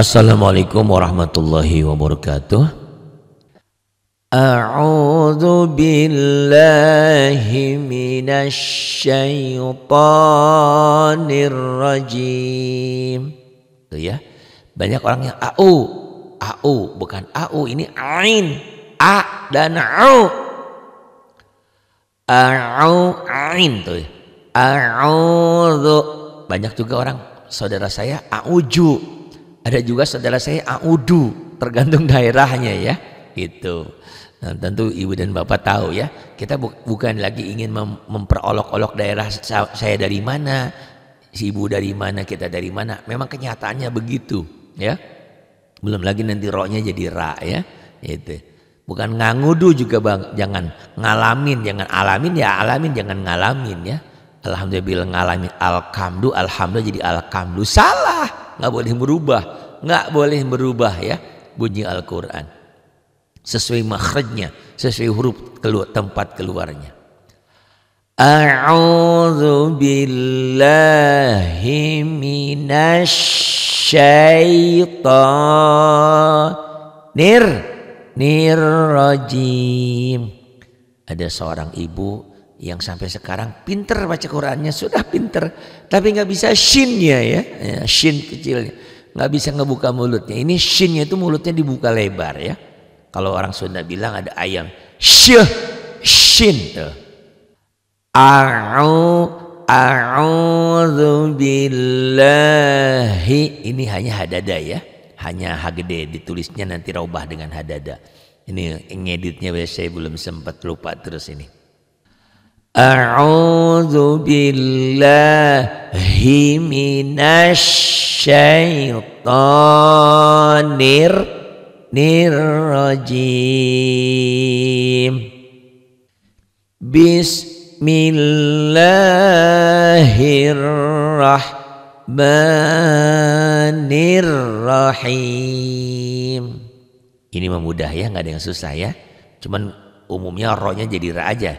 Assalamualaikum warahmatullahi wabarakatuh. A'udzu billahi minasy syaithanir rajim. Tuh ya. Banyak orang yang au, au bukan au ini ain, a dan au. Au ain tuh. Ya. A'udzu. Banyak juga orang saudara saya auju ada juga saudara saya audu, tergantung daerahnya ya. Itu. Nah, tentu ibu dan bapak tahu ya, kita bu bukan lagi ingin mem memperolok-olok daerah saya dari mana, si ibu dari mana, kita dari mana. Memang kenyataannya begitu ya. Belum lagi nanti rohnya jadi ra ya. Itu. Bukan ngangudu juga bang, jangan ngalamin, jangan alamin ya alamin, jangan ngalamin ya. Alhamdulillah ngalamin alhamdulillah alhamdulillah jadi alhamdulillah salah nggak boleh berubah, nggak boleh berubah ya bunyi Al-Quran sesuai makhrajnya, sesuai huruf keluar tempat keluarnya. A'udzu billahi minasy syaitonir nirrajim. Ada seorang ibu yang sampai sekarang pinter baca Qurannya sudah pinter tapi nggak bisa shinnya ya, ya shin kecilnya nggak bisa ngebuka mulutnya ini shinnya itu mulutnya dibuka lebar ya kalau orang Sunda bilang ada ayam syuh shin tuh A'udzu billahi ini hanya hadada ya hanya hagede ditulisnya nanti raubah dengan hadada ini ngeditnya saya belum sempat lupa terus ini أعوذ بالله من الشيطان الرجيم بسم الله الرحمن الرحيم Ini memudah ya, nggak ada yang susah ya. Cuman umumnya rohnya jadi ra aja.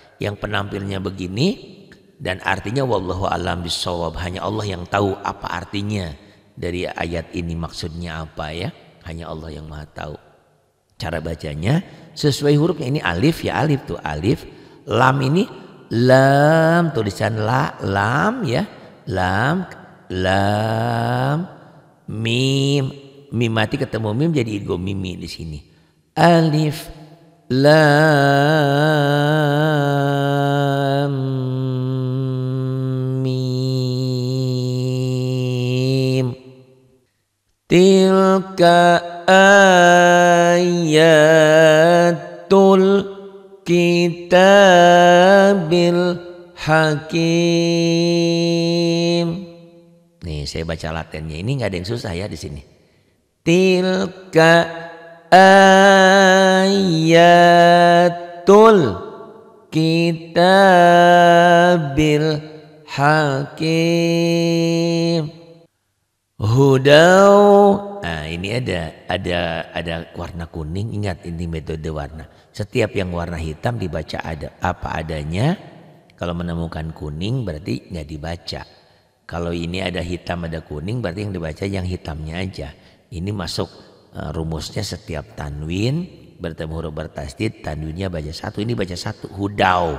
yang penampilnya begini dan artinya wallahu alam bisawab hanya Allah yang tahu apa artinya dari ayat ini maksudnya apa ya hanya Allah yang maha tahu cara bacanya sesuai hurufnya ini alif ya alif tuh alif lam ini lam tulisan la lam ya lam lam mim mim mati ketemu mim jadi idgham mimi di sini alif Lam Mim Tilka ayatul kitabil hakim Nih saya baca latennya ini nggak ada yang susah ya di sini Tilka ayatul kitabil hakim hudau nah ini ada ada ada warna kuning ingat ini metode warna setiap yang warna hitam dibaca ada apa adanya kalau menemukan kuning berarti nggak dibaca kalau ini ada hitam ada kuning berarti yang dibaca yang hitamnya aja ini masuk Eh, rumusnya setiap tanwin bertemu huruf bertasdid tanwinnya baca satu ini baca satu hudau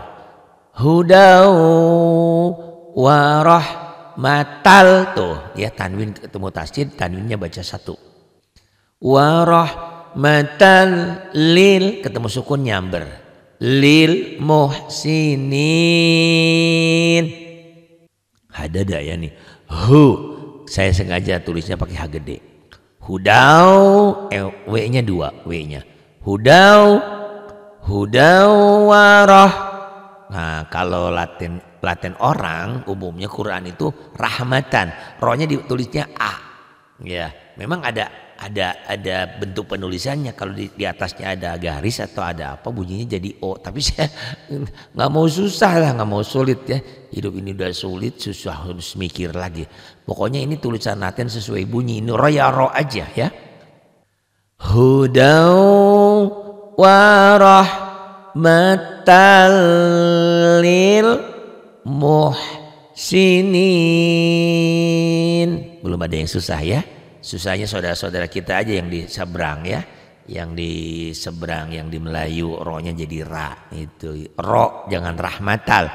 hudau waroh matal tuh ya tanwin ketemu tasdid tanwinnya baca satu waroh matal lil ketemu sukun nyamber lil muhsinin ada ya nih hu saya sengaja tulisnya pakai h gede Hudau, eh, W-nya dua, W-nya. Hudau, hudau waroh. Nah, kalau Latin Latin orang umumnya Quran itu rahmatan, rohnya ditulisnya a. Ya, memang ada ada ada bentuk penulisannya kalau di, di atasnya ada garis atau ada apa bunyinya jadi o tapi saya nggak mau susah lah nggak mau sulit ya hidup ini udah sulit susah harus mikir lagi pokoknya ini tulisan Naten sesuai bunyi ini roya ro aja ya hudau warah lil muhsinin belum ada yang susah ya Susahnya saudara-saudara kita aja yang di seberang ya, yang di seberang, yang di Melayu rohnya jadi ra itu. roh jangan rahmatal,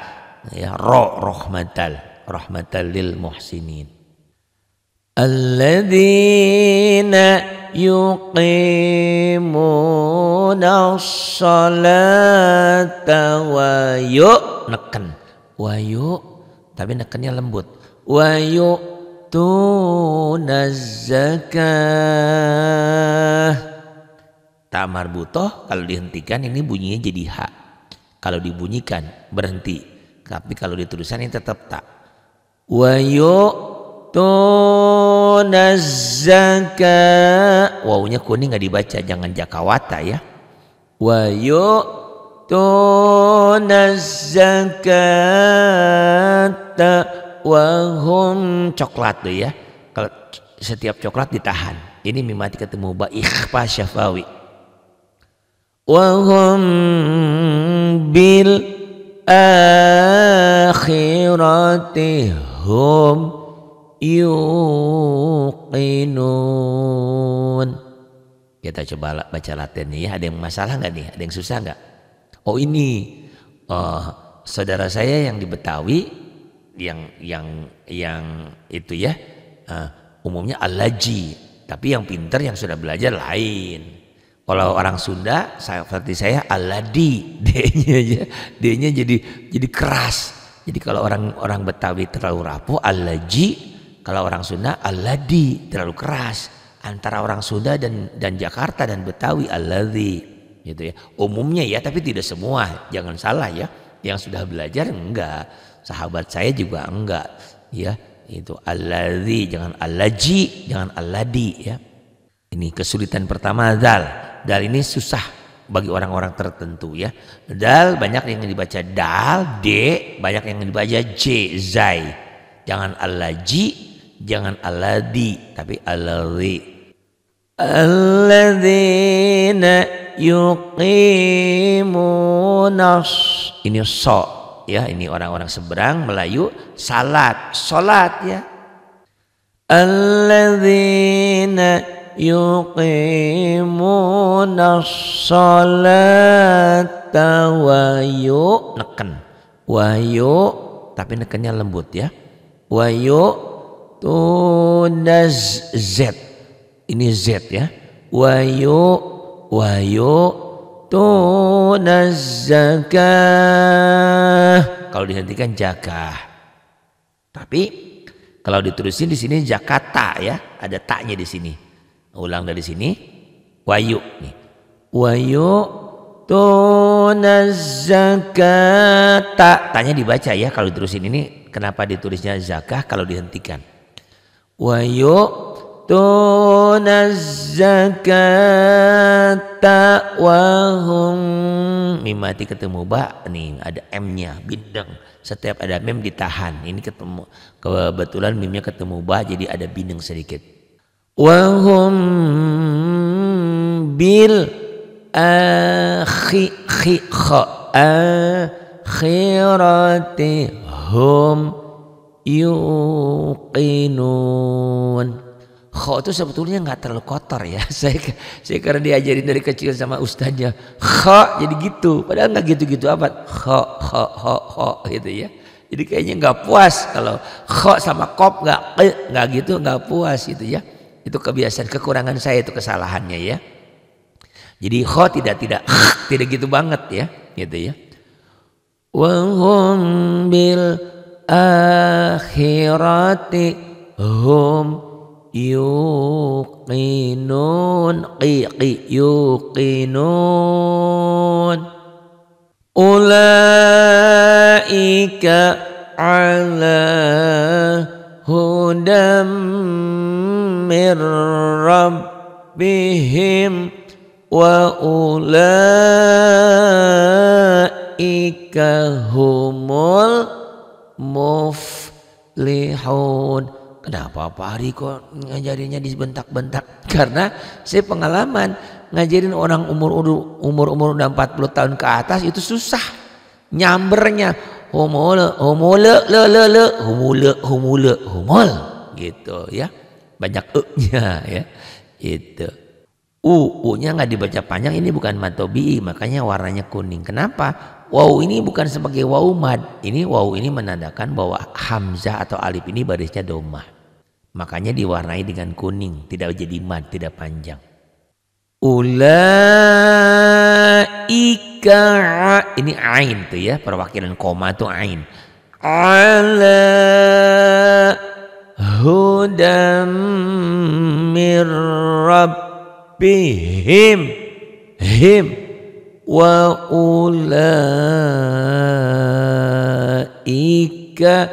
ya ro rahmatal, rahmatal lil muhsinin. الذين يقيمون الصلاة ويؤ neken tapi nekennya lembut wayu يؤتون الزكاة Tak marbutoh kalau dihentikan ini bunyinya jadi hak. Kalau dibunyikan berhenti. Tapi kalau ditulisan ini tetap tak. Wa yu'tuna zaka. Wawunya kuning nggak dibaca. Jangan jakawata ya. Wa yu'tuna wahum coklat tuh ya kalau setiap coklat ditahan ini mimati ketemu ba ikhfa syafawi wahum bil akhiratihum yuqinun kita coba baca latihan nih ya. ada yang masalah nggak nih ada yang susah nggak oh ini oh, saudara saya yang di Betawi yang yang yang itu ya uh, umumnya alaji tapi yang pintar yang sudah belajar lain kalau orang Sunda saya, seperti saya aladi d-nya ya d-nya jadi jadi keras jadi kalau orang orang Betawi terlalu rapuh alaji kalau orang Sunda aladi terlalu keras antara orang Sunda dan dan Jakarta dan Betawi aladi gitu ya umumnya ya tapi tidak semua jangan salah ya yang sudah belajar enggak sahabat saya juga enggak ya itu alladzi jangan allaji jangan alladi ya ini kesulitan pertama dal dal ini susah bagi orang-orang tertentu ya dal banyak yang dibaca dal d banyak yang dibaca j zai jangan allaji jangan alladi tapi alladzi alladzina yuqimuna ini so ya ini orang-orang seberang Melayu salat salat ya alladzina yuqimuna sholata wa yu neken wa yu tapi nekennya lembut ya wa yu tunaz z ini z ya wa yu wa yu tu'tuna zakah. Kalau dihentikan jaga. Tapi kalau diterusin di sini jakata ya, ada taknya di sini. Ulang dari sini. Wayu nih. Wayu tu'tuna tak? Tanya dibaca ya kalau diterusin ini kenapa ditulisnya zakah kalau dihentikan. Wayu يؤتون الزكاة وهم mimati ketemu ba nih ada m-nya bidang setiap ada mim ditahan ini ketemu kebetulan mimnya ketemu ba jadi ada bidang sedikit wahum bil akhi khi kha akhirati hum yuqinun Kho itu sebetulnya nggak terlalu kotor ya. Saya, saya karena diajarin dari kecil sama ustaznya. Kho jadi gitu. Padahal nggak gitu-gitu amat. Kho, kho, kho, kho gitu ya. Jadi kayaknya nggak puas kalau kho sama kop nggak nggak gitu nggak puas gitu ya. Itu kebiasaan kekurangan saya itu kesalahannya ya. Jadi kho tidak tidak tidak gitu banget ya gitu ya. Wahum bil akhirati hum يوقنون قي قي يوقنون أولئك على هدى من ربهم وأولئك هم المفلحون apa-apa Hari kok ngajarinya dibentak-bentak karena saya pengalaman ngajarin orang umur umur umur udah 40 tahun ke atas itu susah nyambernya humule humule le le le humule humule humul gitu ya banyak e nya ya itu u u nya nggak dibaca panjang ini bukan matobi makanya warnanya kuning kenapa Wow ini bukan sebagai wow mad ini wow ini menandakan bahwa hamzah atau alif ini barisnya domah Makanya diwarnai dengan kuning, tidak jadi mad, tidak panjang. Ulaika ini ain tuh ya, perwakilan koma tuh ain. Ala hudam mir rabbihim him wa ulaika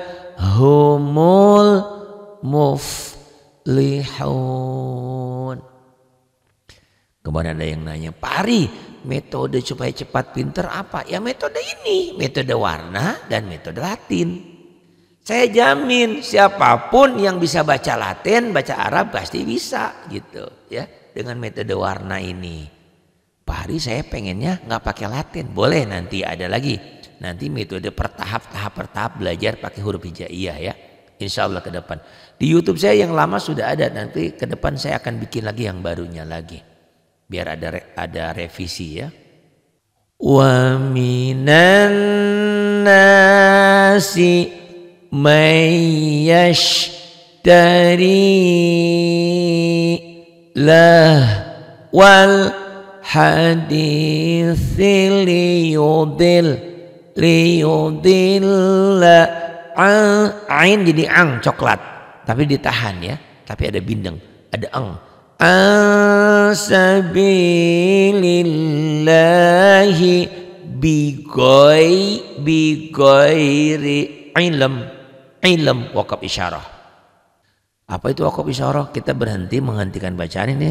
humul muflihun. Kemudian ada yang nanya, Pari, metode supaya cepat pinter apa? Ya metode ini, metode warna dan metode Latin. Saya jamin siapapun yang bisa baca Latin, baca Arab pasti bisa gitu ya dengan metode warna ini. Pari saya pengennya nggak pakai Latin, boleh nanti ada lagi. Nanti metode pertahap tahap pertahap belajar pakai huruf hijaiyah ya insya Allah ke depan. Di YouTube saya yang lama sudah ada, nanti ke depan saya akan bikin lagi yang barunya lagi. Biar ada ada revisi ya. Wa minan nasi mayyash dari lah wal hadis liyudil liyudil ain jadi ang coklat tapi ditahan ya tapi ada bindeng ada ang asabilillahi bigoi bigoiri ilm ilm wakaf isyarah apa itu wakaf isyarah kita berhenti menghentikan bacaan ini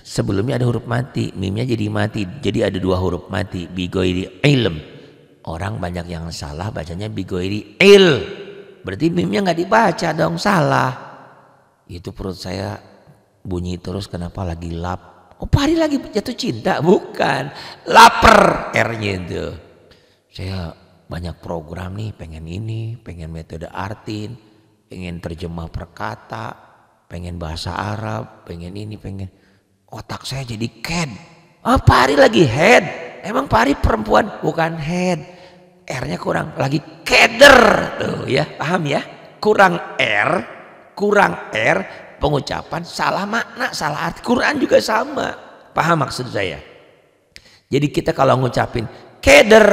sebelumnya ada huruf mati mimnya jadi mati jadi ada dua huruf mati bigoiri ilm Orang banyak yang salah bacanya bigoiri il. Berarti mimnya nggak dibaca dong salah. Itu perut saya bunyi terus kenapa lagi lap. Oh pari lagi jatuh cinta bukan. Laper R-nya itu. Saya banyak program nih pengen ini, pengen metode artin, pengen terjemah perkata, pengen bahasa Arab, pengen ini, pengen otak saya jadi ken? Oh ah, pari lagi head. Emang pari perempuan bukan head R-nya kurang, lagi keder tuh ya, paham ya? Kurang R, kurang R pengucapan salah makna, salah arti. Quran juga sama. Paham maksud saya? Jadi kita kalau ngucapin keder,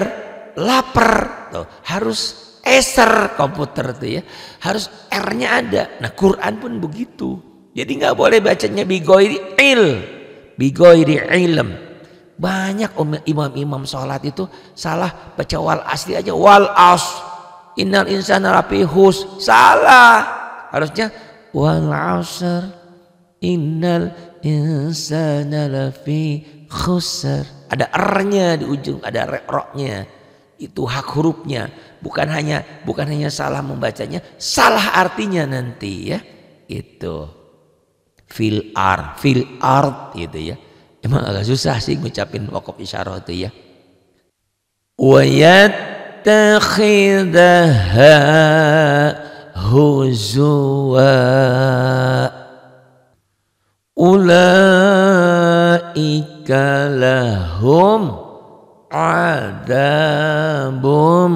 lapar tuh harus eser komputer tuh ya harus R-nya ada. Nah Quran pun begitu. Jadi nggak boleh bacanya bigoiri il, bigoiri ilm. Banyak imam-imam sholat itu salah baca wal asli aja wal as. Innal insana rapi Salah. Harusnya wal asr innal insana lafi khusr. Ada nya di ujung, ada rek-nya Itu hak hurufnya. Bukan hanya bukan hanya salah membacanya, salah artinya nanti ya. Itu fil ar, fil art gitu ya Emang agak susah sih ngucapin wakaf isyarat itu ya. Wajat yattakhidaha huzuwa ulaika lahum adabum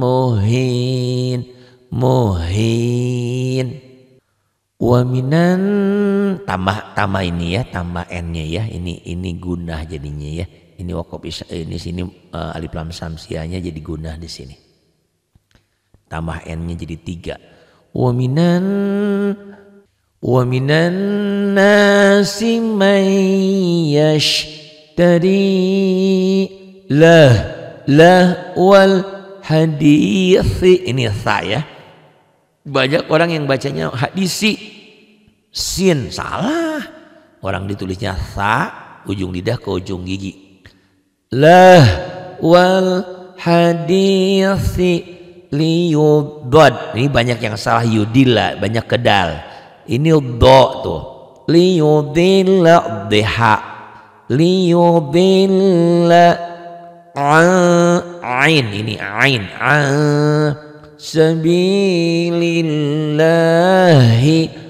muhin muhin Waminan tambah tambah ini ya tambah n-nya ya ini ini gunah jadinya ya ini wakop eh, ini sini uh, alif lam samsianya jadi gunah di sini tambah n-nya jadi tiga waminan waminan nasi mayyash dari lah lah wal hadithi ini saya banyak orang yang bacanya hadisi sin salah orang ditulisnya sa ujung lidah ke ujung gigi lah wal hadisi liyudod ini banyak yang salah yudila banyak kedal ini do tuh liyudila deha liyudila ain ini ain a sabilillahi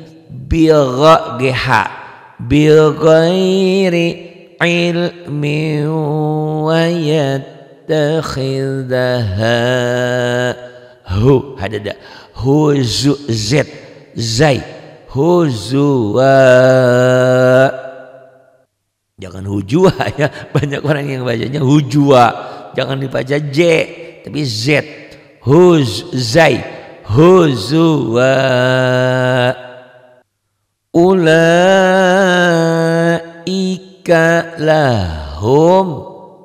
bilgha bilghairi ilmi wa yattakhidaha hu hadada zu z zai huzua jangan hujua ya banyak orang yang bacanya hujua jangan dibaca j tapi z huz zai huzua ulaika lahum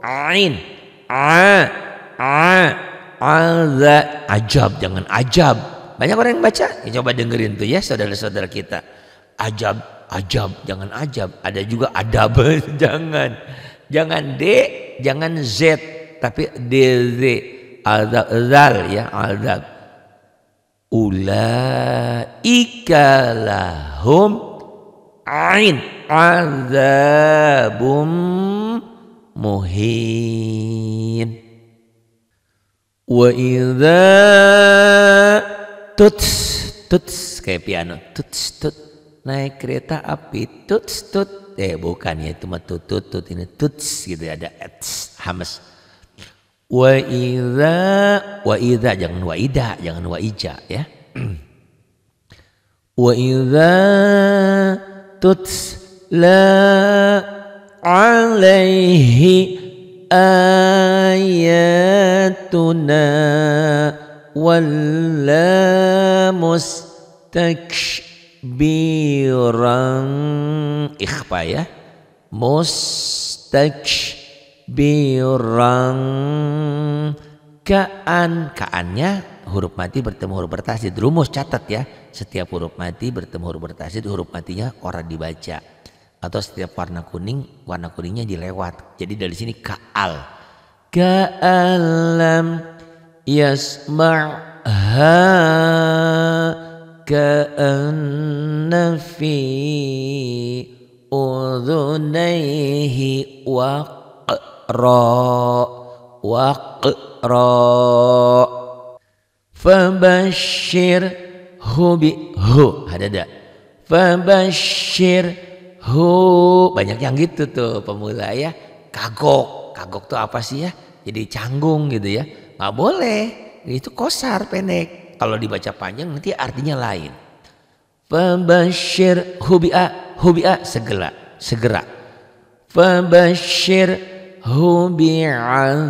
ain a a ala ajab jangan ajab banyak orang yang baca ya, coba dengerin tuh ya saudara-saudara kita ajab ajab jangan ajab ada juga adab jangan jangan d jangan z tapi d z azab zal ya azab ulaika lahum ain azabum muhin wa idza tuts tuts kayak piano tuts tut naik kereta api tuts tut eh bukan ya itu mah tut tut tut ini tuts gitu ada ets hamas Wa idza wa idza jangan wa ida, jangan wa ija ya. wa idza tutla alaihi ayatuna walla mustakbiran ikhfa ya mustakbiran birang kaan kaannya huruf mati bertemu huruf bertasid rumus catat ya setiap huruf mati bertemu huruf bertasid huruf matinya orang dibaca atau setiap warna kuning warna kuningnya dilewat jadi dari sini kaal kaalam yasma'ha ka'anna fi udhunaihi wa واقرأ hu bi hu ada ada hu banyak yang gitu tuh pemula ya kagok kagok tuh apa sih ya jadi canggung gitu ya nggak boleh itu kosar pendek kalau dibaca panjang nanti artinya lain Fabashir bi a segera segera Fabashir bi'adzabin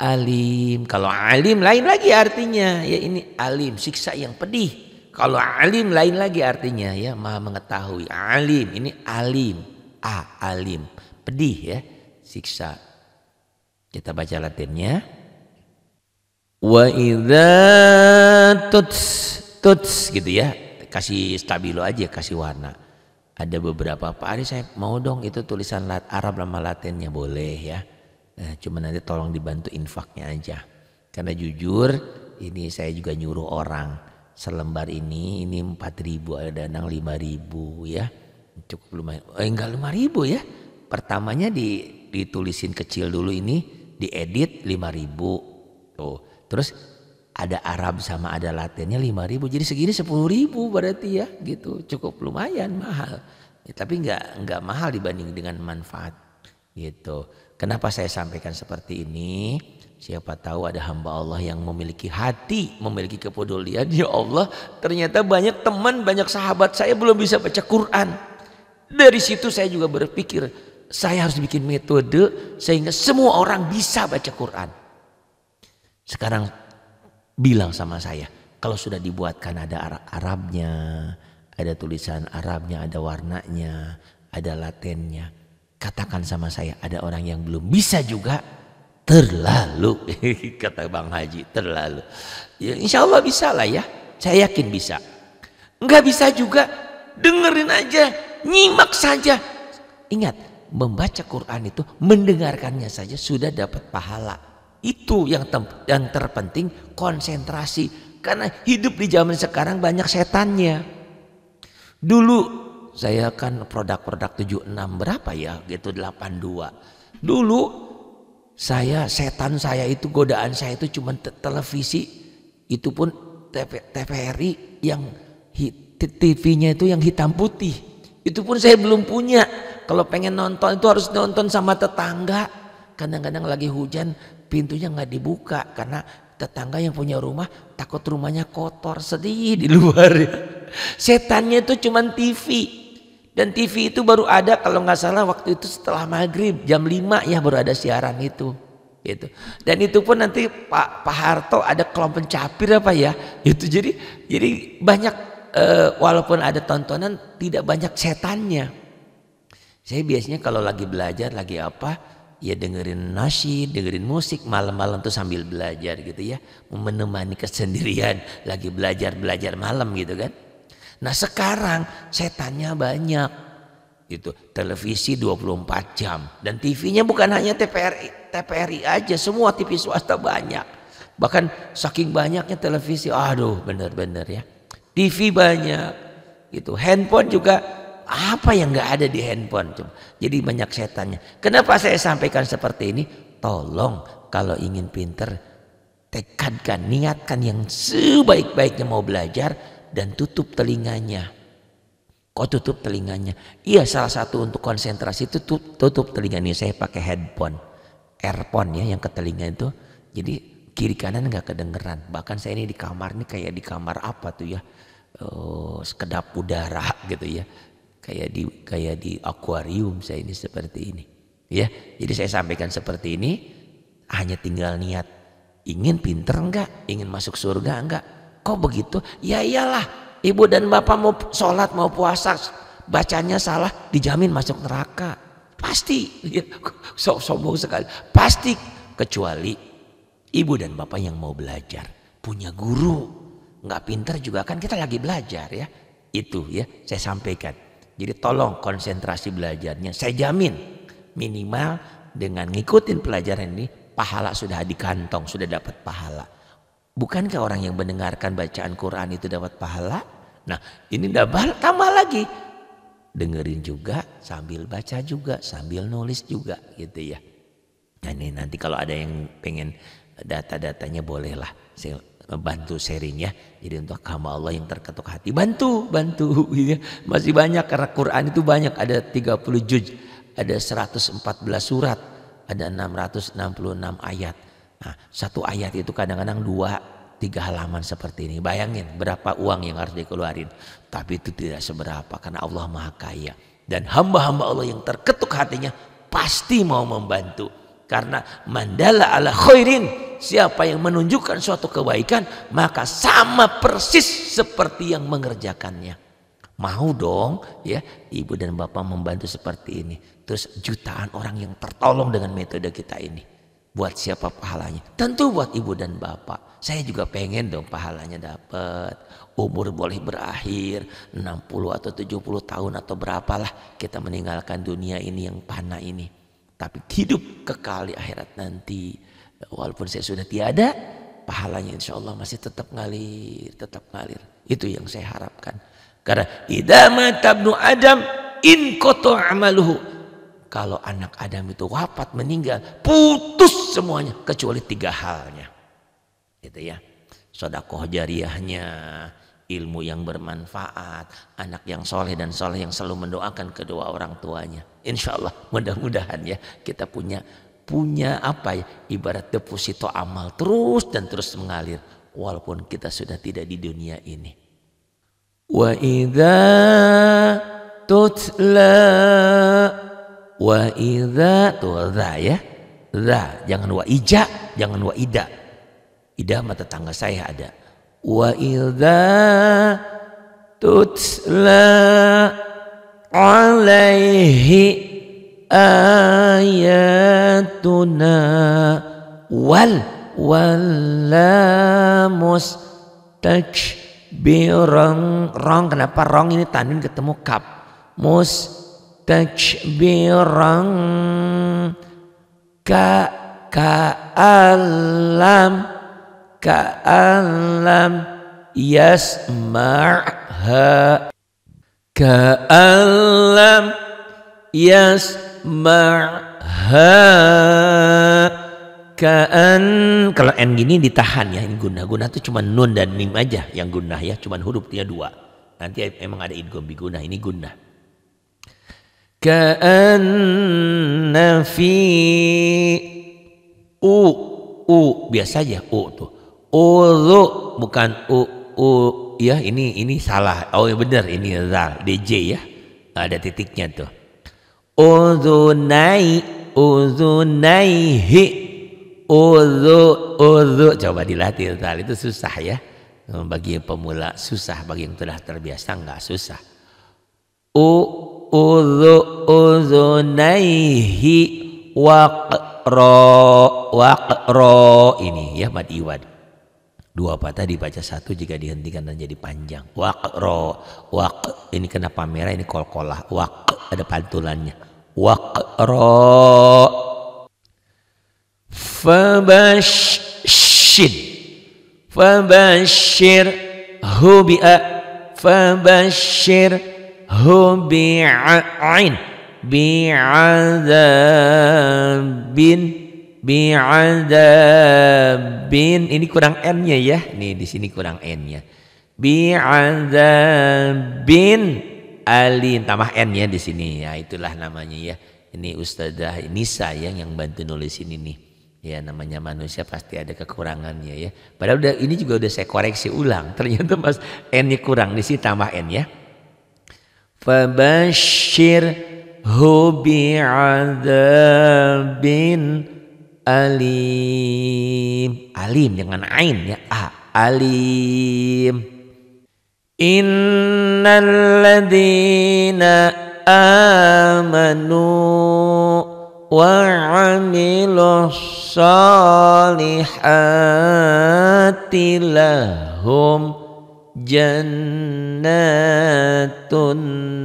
alim. Kalau alim lain lagi artinya ya ini alim siksa yang pedih. Kalau alim lain lagi artinya ya maha mengetahui. Alim ini alim a alim pedih ya siksa. Kita baca latinnya. Wa idza tuts tuts gitu ya. Kasih stabilo aja kasih warna ada beberapa Pak Ari saya mau dong itu tulisan Arab lama Latinnya boleh ya. Nah, cuma nanti tolong dibantu infaknya aja. Karena jujur ini saya juga nyuruh orang selembar ini ini empat ribu ada lima ribu ya. Cukup lumayan. Eh enggak lima ribu ya. Pertamanya di ditulisin kecil dulu ini diedit lima ribu. Tuh. Terus ada Arab sama ada Latinnya 5000 jadi segini sepuluh ribu berarti ya gitu cukup lumayan mahal ya, tapi nggak nggak mahal dibanding dengan manfaat gitu kenapa saya sampaikan seperti ini siapa tahu ada hamba Allah yang memiliki hati memiliki kepedulian ya Allah ternyata banyak teman banyak sahabat saya belum bisa baca Quran dari situ saya juga berpikir saya harus bikin metode sehingga semua orang bisa baca Quran sekarang bilang sama saya, kalau sudah dibuatkan ada Arabnya, ada tulisan Arabnya, ada warnanya, ada latennya. Katakan sama saya, ada orang yang belum bisa juga terlalu. Kata Bang Haji, terlalu. Ya, insya Allah bisa lah ya, saya yakin bisa. Enggak bisa juga, dengerin aja, nyimak saja. Ingat, membaca Quran itu mendengarkannya saja sudah dapat pahala. Itu yang yang terpenting konsentrasi karena hidup di zaman sekarang banyak setannya. Dulu saya kan produk-produk 76 berapa ya gitu 82. Dulu saya setan saya itu godaan saya itu cuma televisi itu pun TV, TVRI yang TV-nya itu yang hitam putih. Itu pun saya belum punya. Kalau pengen nonton itu harus nonton sama tetangga kadang-kadang lagi hujan pintunya nggak dibuka karena tetangga yang punya rumah takut rumahnya kotor sedih di luar setannya itu cuma TV dan TV itu baru ada kalau nggak salah waktu itu setelah maghrib jam 5 ya baru ada siaran itu gitu dan itu pun nanti Pak Pak Harto ada kelompok capir apa ya itu jadi jadi banyak e, walaupun ada tontonan tidak banyak setannya saya biasanya kalau lagi belajar lagi apa ya dengerin nasi, dengerin musik malam-malam tuh sambil belajar gitu ya, menemani kesendirian lagi belajar-belajar malam gitu kan. Nah sekarang setannya banyak gitu. Televisi 24 jam dan TV-nya bukan hanya TPRI, TPRI aja, semua TV swasta banyak. Bahkan saking banyaknya televisi, aduh bener-bener ya. TV banyak gitu. Handphone juga apa yang nggak ada di handphone cuma jadi banyak setannya kenapa saya sampaikan seperti ini tolong kalau ingin pinter tekankan niatkan yang sebaik-baiknya mau belajar dan tutup telinganya kok tutup telinganya iya salah satu untuk konsentrasi itu tutup, tutup telinga ini saya pakai headphone earphone ya yang ke telinga itu jadi kiri kanan nggak kedengeran bahkan saya ini di kamar ini kayak di kamar apa tuh ya Oh sekedap udara gitu ya kayak di kayak di akuarium saya ini seperti ini ya jadi saya sampaikan seperti ini hanya tinggal niat ingin pinter enggak ingin masuk surga enggak kok begitu ya iyalah ibu dan bapak mau sholat mau puasa bacanya salah dijamin masuk neraka pasti ya, so sombong sekali pasti kecuali ibu dan bapak yang mau belajar punya guru nggak pinter juga kan kita lagi belajar ya itu ya saya sampaikan jadi tolong konsentrasi belajarnya. Saya jamin minimal dengan ngikutin pelajaran ini pahala sudah di kantong, sudah dapat pahala. Bukankah orang yang mendengarkan bacaan Quran itu dapat pahala? Nah ini dapat tambah lagi. Dengerin juga sambil baca juga, sambil nulis juga gitu ya. Nah ini nanti kalau ada yang pengen data-datanya bolehlah. Saya bantu sharing ya. Jadi untuk hamba Allah yang terketuk hati, bantu, bantu gitu ya. Masih banyak karena Quran itu banyak, ada 30 juz, ada 114 surat, ada 666 ayat. Nah, satu ayat itu kadang-kadang dua tiga halaman seperti ini. Bayangin berapa uang yang harus dikeluarin. Tapi itu tidak seberapa karena Allah maha kaya. Dan hamba-hamba Allah yang terketuk hatinya pasti mau membantu karena mandala ala khairin, siapa yang menunjukkan suatu kebaikan, maka sama persis seperti yang mengerjakannya. Mau dong ya ibu dan bapak membantu seperti ini. Terus jutaan orang yang tertolong dengan metode kita ini. Buat siapa pahalanya? Tentu buat ibu dan bapak. Saya juga pengen dong pahalanya dapat. Umur boleh berakhir 60 atau 70 tahun atau berapalah kita meninggalkan dunia ini yang panah ini tapi hidup kekal di akhirat nanti. Walaupun saya sudah tiada, pahalanya insya Allah masih tetap ngalir, tetap ngalir. Itu yang saya harapkan. Karena idama tabnu Adam in koto amaluhu. Kalau anak Adam itu wafat meninggal, putus semuanya kecuali tiga halnya. Gitu ya. Sodakoh jariahnya, ilmu yang bermanfaat, anak yang soleh dan soleh yang selalu mendoakan kedua orang tuanya. Insya Allah mudah-mudahan ya kita punya punya apa ya ibarat deposito amal terus dan terus mengalir walaupun kita sudah tidak di dunia ini. Wa idza tutla wa idza tuh ya za jangan wa ija jangan wa ida ida sama tetangga saya ada wa idza tutla alaihi ayatuna wal walamus birong rong kenapa rong ini tanin ketemu kap mus birong ka ka alam ka alam yasma'ha Ka'alam yasma'ha Ka'an Kalau N gini ditahan ya ini guna Guna itu cuma nun dan mim aja yang guna ya Cuma huruf dia dua Nanti emang ada idgom biguna ini guna Ka'an Nafi U U biasa aja U tuh Ulu bukan U U ya ini ini salah. Oh ya benar ini zal DJ ya. Ada titiknya tuh. Uzunai uzunaihi uzu uzu coba dilatih zal itu susah ya. Bagi yang pemula susah, bagi yang sudah terbiasa nggak susah. U uzu uzunaihi waqra waqra ini ya mad Iwad. Dua patah dibaca satu jika dihentikan dan jadi panjang. wakro wak ini kenapa merah ini kol-kolah wak ada pantulannya. wakro Fabashir. Fabashir hubi'a. Fabashir hubi'ain. Bi'adzabin bi'adzabin ini kurang n-nya ya. Nih di sini kurang n-nya. Bi'adzabin alin tambah n nya di sini. Ya itulah namanya ya. Ini Ustazah Nisa ya yang bantu nulis ini nih. Ya namanya manusia pasti ada kekurangannya ya. Padahal udah, ini juga udah saya koreksi ulang. Ternyata mas n-nya kurang di sini tambah n ya. Fabashir hubi'adzabin alim alim dengan ain ya a alim innalladzina amanu wa amilussalihati lahum jannatun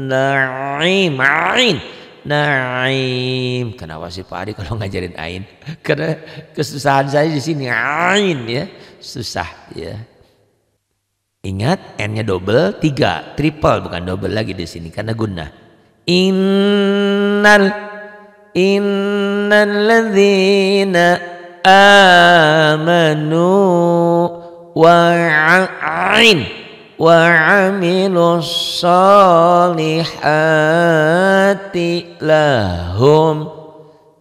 na'im Naim. Kenapa sih Pak Adi kalau ngajarin Ain? Karena kesusahan saya di sini Ain ya. Susah ya. Ingat N-nya double, tiga, triple bukan double lagi di sini karena guna. Innal innal ladzina amanu wa ain وعملوا الصالحات لهم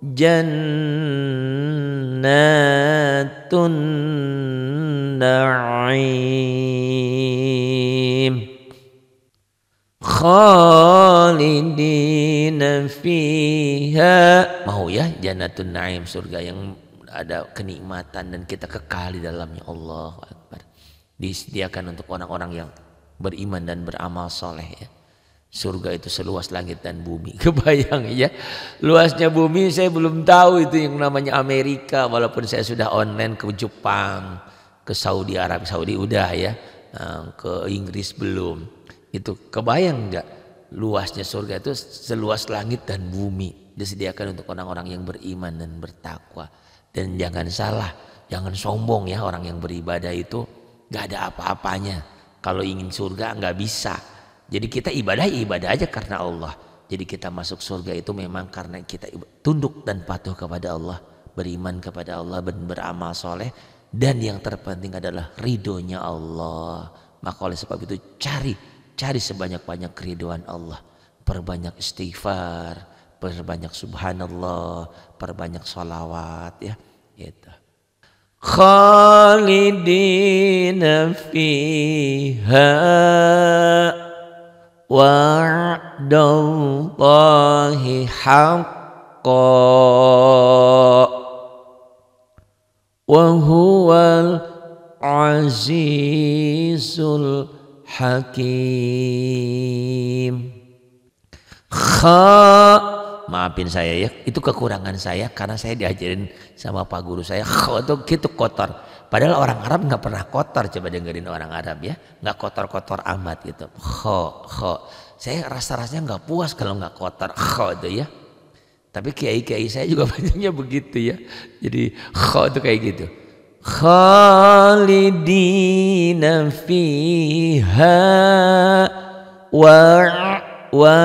جنات النعيم khalidina fiha mau ya jannatun naim surga yang ada kenikmatan dan kita kekal di dalamnya Allah akbar disediakan untuk orang-orang yang beriman dan beramal soleh ya. Surga itu seluas langit dan bumi. Kebayang ya. Luasnya bumi saya belum tahu itu yang namanya Amerika walaupun saya sudah online ke Jepang, ke Saudi Arab, Saudi udah ya, nah, ke Inggris belum. Itu kebayang nggak luasnya surga itu seluas langit dan bumi disediakan untuk orang-orang yang beriman dan bertakwa. Dan jangan salah, jangan sombong ya orang yang beribadah itu nggak ada apa-apanya. Kalau ingin surga nggak bisa. Jadi kita ibadah ibadah aja karena Allah. Jadi kita masuk surga itu memang karena kita tunduk dan patuh kepada Allah, beriman kepada Allah dan beramal soleh. Dan yang terpenting adalah ridhonya Allah. Maka oleh sebab itu cari, cari sebanyak-banyak keriduan Allah. Perbanyak istighfar, perbanyak subhanallah, perbanyak sholawat ya. Gitu. خالدين فيها وعد الله حقا وهو العزيز الحكيم خالدين maafin saya ya itu kekurangan saya karena saya diajarin sama pak guru saya khotok gitu kotor padahal orang Arab nggak pernah kotor coba dengerin orang Arab ya nggak kotor-kotor amat gitu ho ho saya rasa-rasanya nggak puas kalau nggak kotor kho itu ya tapi kiai-kiai saya juga banyaknya begitu ya jadi kho itu kayak gitu khalidina fiha wa wa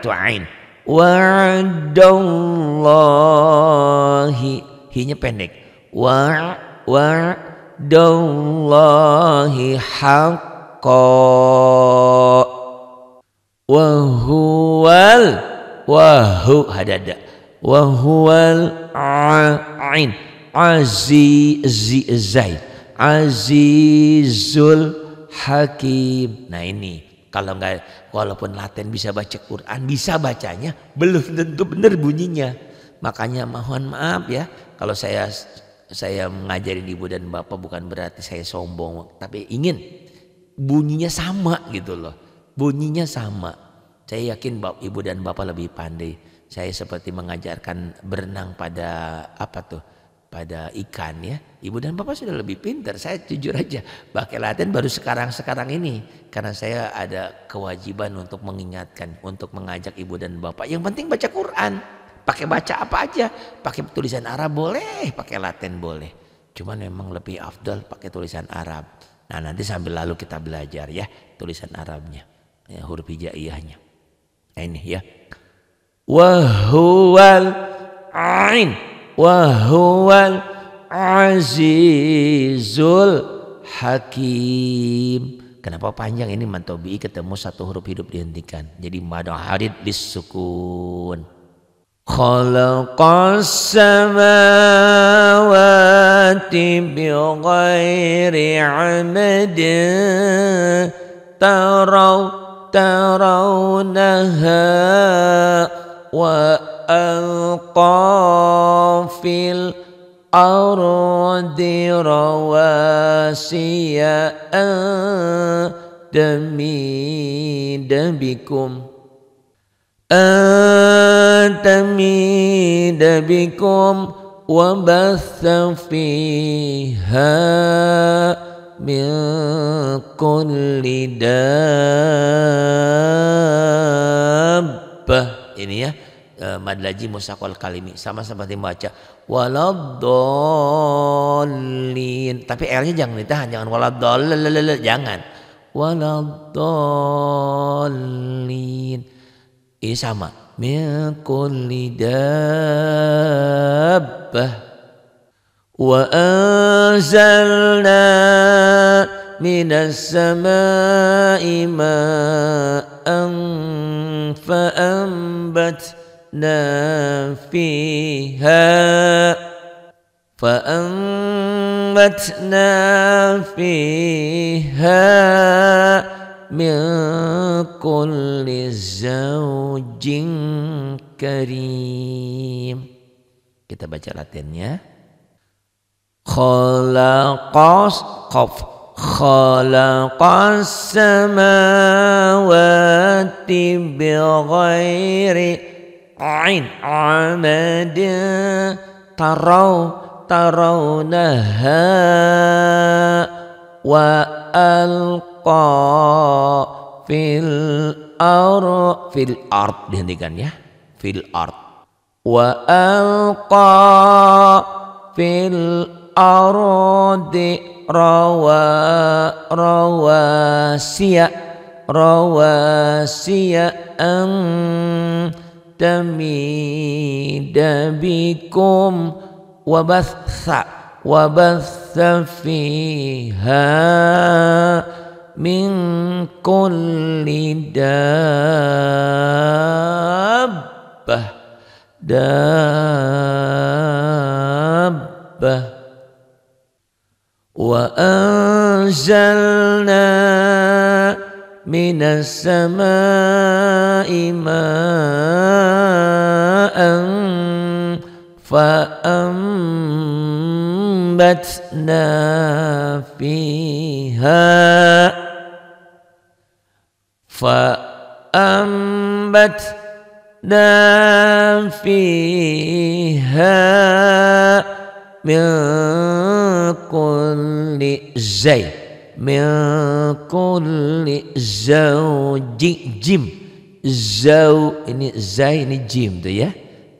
tu'ain wa'dallahi hinya pendek wa wa'dallahi haqqo wa huwal hu hadada wa huwal ain azizai azizul hakim nah ini kalau enggak walaupun laten bisa baca Quran, bisa bacanya, belum tentu benar bunyinya. Makanya mohon maaf ya, kalau saya saya mengajari ibu dan bapak bukan berarti saya sombong, tapi ingin bunyinya sama gitu loh. Bunyinya sama. Saya yakin bapak ibu dan bapak lebih pandai. Saya seperti mengajarkan berenang pada apa tuh? pada ikan ya. Ibu dan bapak sudah lebih pintar. Saya jujur aja, pakai latihan baru sekarang-sekarang ini karena saya ada kewajiban untuk mengingatkan, untuk mengajak ibu dan bapak. Yang penting baca Quran. Pakai baca apa aja, pakai tulisan Arab boleh, pakai Latin boleh. Cuman memang lebih afdal pakai tulisan Arab. Nah, nanti sambil lalu kita belajar ya tulisan Arabnya, ya, huruf hijaiyahnya. Nah, ini ya. Wahuwal ain wahwal azizul hakim. Kenapa panjang ini mantobi ketemu satu huruf hidup dihentikan. Jadi madaharid disukun. Khalaqas samawati bighairi amadin taraw tarawnaha wa al-qafil ardi rawasiya demi dabikum demi dabikum ini ya Eh, Madlaji Musaqal Kalimi sama seperti membaca waladolin tapi R-nya jangan ditahan jangan waladol jangan waladolin ini sama min wa azalna wa anzalna minas sama'i ma'an فيها فأنبتنا فيها من كل زوج كريم kita baca latihannya khalaqas qaf khalaqas samawati bighairi ain amada tarau tarawnaha wa alqa fil ar fil ard dihentikan ya fil ard wa alqa fil ardi rawa rawasiya rawasiya an تميد بكم وبث وبث فيها من كل دابة دابة وأنزلنا من السماء ماء فأنبتنا فيها فأنبتنا فيها من كل زيت min zau zauji jim zau ini zai ini jim tuh ya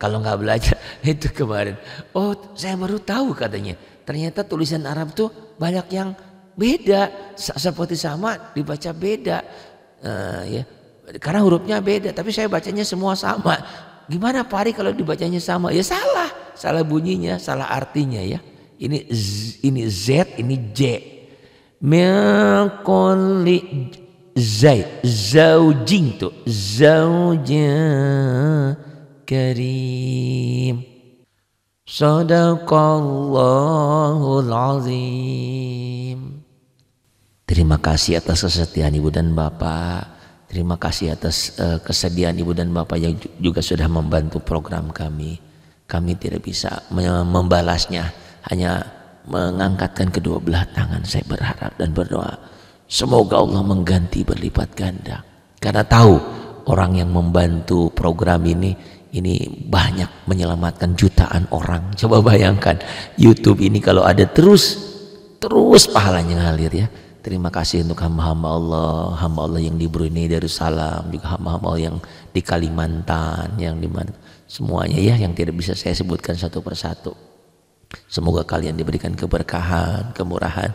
kalau nggak belajar itu kemarin oh saya baru tahu katanya ternyata tulisan Arab tuh banyak yang beda seperti sama dibaca beda uh, ya karena hurufnya beda tapi saya bacanya semua sama gimana Pari kalau dibacanya sama ya salah salah bunyinya salah artinya ya ini Z, ini Z ini J min kulli zai zaujin tu zauja karim sadaqallahul azim terima kasih atas kesetiaan ibu dan bapak Terima kasih atas uh, kesediaan Ibu dan Bapak yang juga sudah membantu program kami. Kami tidak bisa membalasnya, hanya mengangkatkan kedua belah tangan saya berharap dan berdoa semoga Allah mengganti berlipat ganda karena tahu orang yang membantu program ini ini banyak menyelamatkan jutaan orang coba bayangkan YouTube ini kalau ada terus terus pahalanya ngalir ya Terima kasih untuk hamba-hamba Allah, hamba Allah yang di Brunei Darussalam, juga hamba-hamba yang di Kalimantan, yang di mana semuanya ya yang tidak bisa saya sebutkan satu persatu. Semoga kalian diberikan keberkahan, kemurahan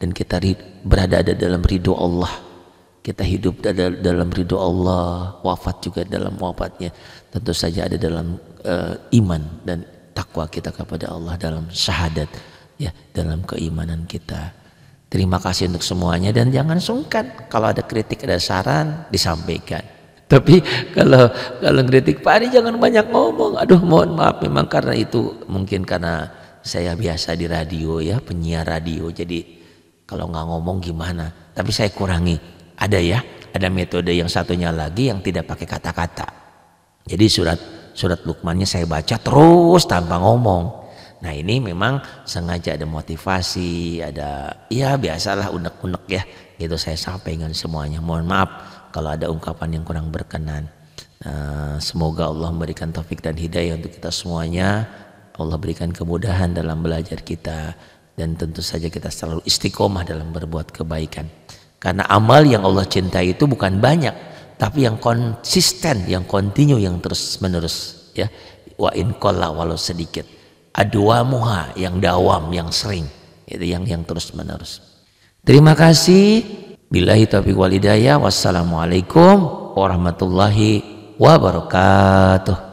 dan kita berada dalam ridho Allah. Kita hidup dalam ridho Allah, wafat juga dalam wafatnya. Tentu saja ada dalam uh, iman dan takwa kita kepada Allah dalam syahadat ya, dalam keimanan kita. Terima kasih untuk semuanya dan jangan sungkan kalau ada kritik ada saran disampaikan. Tapi kalau kalau kritik Pak Ari jangan banyak ngomong. Aduh mohon maaf memang karena itu mungkin karena saya biasa di radio ya, penyiar radio. Jadi kalau nggak ngomong gimana? Tapi saya kurangi. Ada ya, ada metode yang satunya lagi yang tidak pakai kata-kata. Jadi surat surat Lukmannya saya baca terus tanpa ngomong. Nah ini memang sengaja ada motivasi, ada ya biasalah unek-unek ya. Gitu saya sampaikan semuanya. Mohon maaf kalau ada ungkapan yang kurang berkenan. Nah, semoga Allah memberikan taufik dan hidayah untuk kita semuanya. Allah berikan kemudahan dalam belajar kita dan tentu saja kita selalu istiqomah dalam berbuat kebaikan. Karena amal yang Allah cintai itu bukan banyak, tapi yang konsisten, yang kontinu, yang terus-menerus, ya. Wa in kola walau sedikit. Adua muha yang dawam, yang sering, itu yang yang terus-menerus. Terima kasih. bilahi taufiq walidaya. Wassalamualaikum warahmatullahi wabarakatuh.